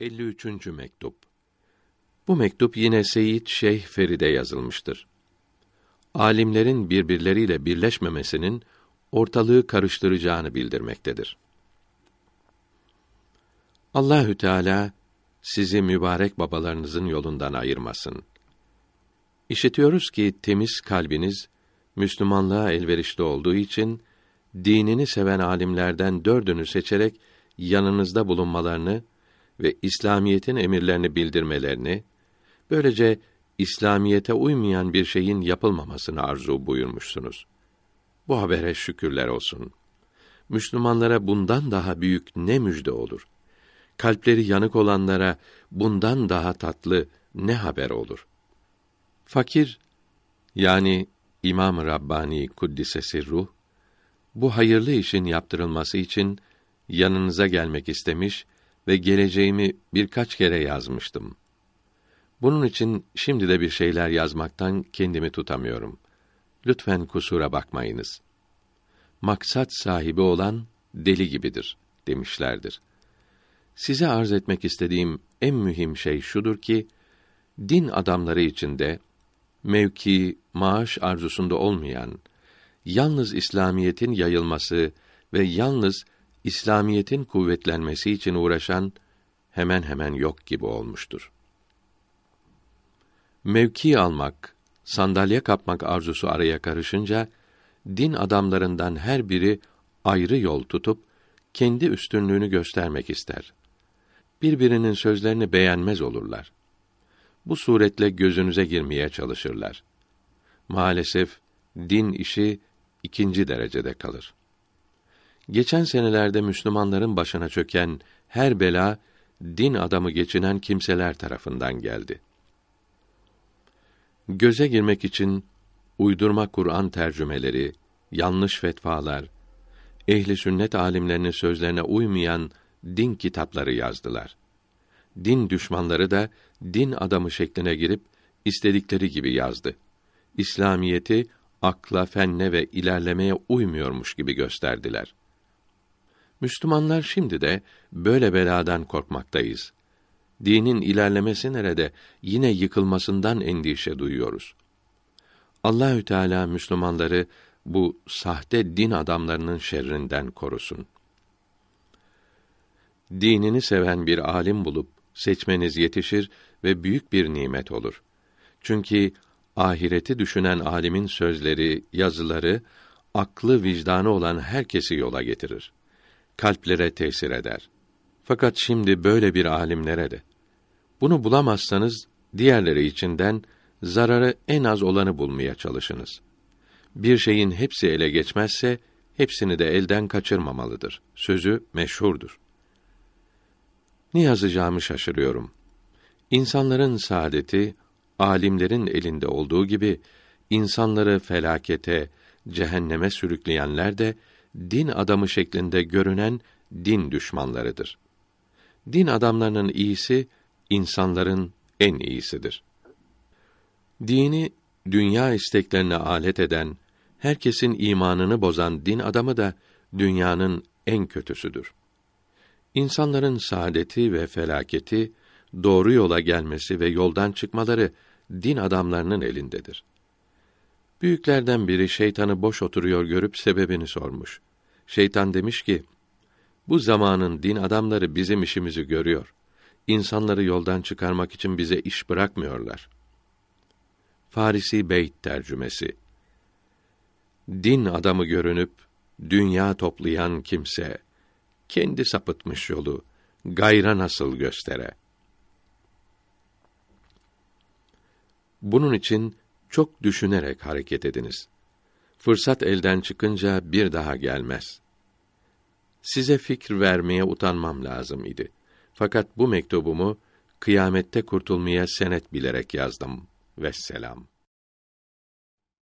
53. mektup. Bu mektup yine Seyit Şeyh Feride yazılmıştır. Alimlerin birbirleriyle birleşmemesinin ortalığı karıştıracağını bildirmektedir. Allahü Teala sizi mübarek babalarınızın yolundan ayırmasın. İşitiyoruz ki temiz kalbiniz Müslümanlığa elverişli olduğu için dinini seven alimlerden dördünü seçerek yanınızda bulunmalarını ve İslamiyetin emirlerini bildirmelerini, böylece İslamiyete uymayan bir şeyin yapılmamasını arzu buyurmuşsunuz. Bu habere şükürler olsun. Müslümanlara bundan daha büyük ne müjde olur? Kalpleri yanık olanlara bundan daha tatlı ne haber olur? Fakir yani İmam Rabbani kuddisesi bu hayırlı işin yaptırılması için yanınıza gelmek istemiş ve geleceğimi birkaç kere yazmıştım. Bunun için şimdi de bir şeyler yazmaktan kendimi tutamıyorum. Lütfen kusura bakmayınız. Maksat sahibi olan deli gibidir demişlerdir. Size arz etmek istediğim en mühim şey şudur ki din adamları içinde mevki, maaş arzusunda olmayan, yalnız İslamiyetin yayılması ve yalnız İslamiyetin kuvvetlenmesi için uğraşan hemen hemen yok gibi olmuştur. Mevki almak, sandalye kapmak arzusu araya karışınca din adamlarından her biri ayrı yol tutup kendi üstünlüğünü göstermek ister. Birbirinin sözlerini beğenmez olurlar. Bu suretle gözünüze girmeye çalışırlar. Maalesef din işi ikinci derecede kalır. Geçen senelerde Müslümanların başına çöken her bela din adamı geçinen kimseler tarafından geldi. Göze girmek için uydurma Kur'an tercümeleri, yanlış fetvalar, ehli sünnet alimlerinin sözlerine uymayan din kitapları yazdılar. Din düşmanları da din adamı şekline girip istedikleri gibi yazdı. İslamiyeti akla, fenne ve ilerlemeye uymuyormuş gibi gösterdiler. Müslümanlar şimdi de böyle beladan korkmaktayız. Dinin ilerlemesi nerede yine yıkılmasından endişe duyuyoruz. Allahü Teala Müslümanları bu sahte din adamlarının şerrinden korusun. Dinini seven bir alim bulup seçmeniz yetişir ve büyük bir nimet olur. Çünkü ahireti düşünen alimin sözleri, yazıları aklı vicdanı olan herkesi yola getirir kalplere tesir eder. Fakat şimdi böyle bir alimlere nerede? bunu bulamazsanız diğerleri içinden zararı en az olanı bulmaya çalışınız. Bir şeyin hepsi ele geçmezse hepsini de elden kaçırmamalıdır. Sözü meşhurdur. Ne yazacağımı şaşırıyorum. İnsanların saadeti alimlerin elinde olduğu gibi insanları felakete, cehenneme sürükleyenler de din adamı şeklinde görünen din düşmanlarıdır. Din adamlarının iyisi insanların en iyisidir. Dini dünya isteklerine alet eden, herkesin imanını bozan din adamı da dünyanın en kötüsüdür. İnsanların saadeti ve felaketi, doğru yola gelmesi ve yoldan çıkmaları din adamlarının elindedir. Büyüklerden biri şeytanı boş oturuyor görüp sebebini sormuş. Şeytan demiş ki, bu zamanın din adamları bizim işimizi görüyor. İnsanları yoldan çıkarmak için bize iş bırakmıyorlar. Farisi Beyt tercümesi Din adamı görünüp, dünya toplayan kimse, kendi sapıtmış yolu, gayra nasıl göstere? Bunun için çok düşünerek hareket ediniz. Fırsat elden çıkınca bir daha gelmez. Size fikir vermeye utanmam lazım idi. Fakat bu mektubumu kıyamette kurtulmaya senet bilerek yazdım. Vesselam.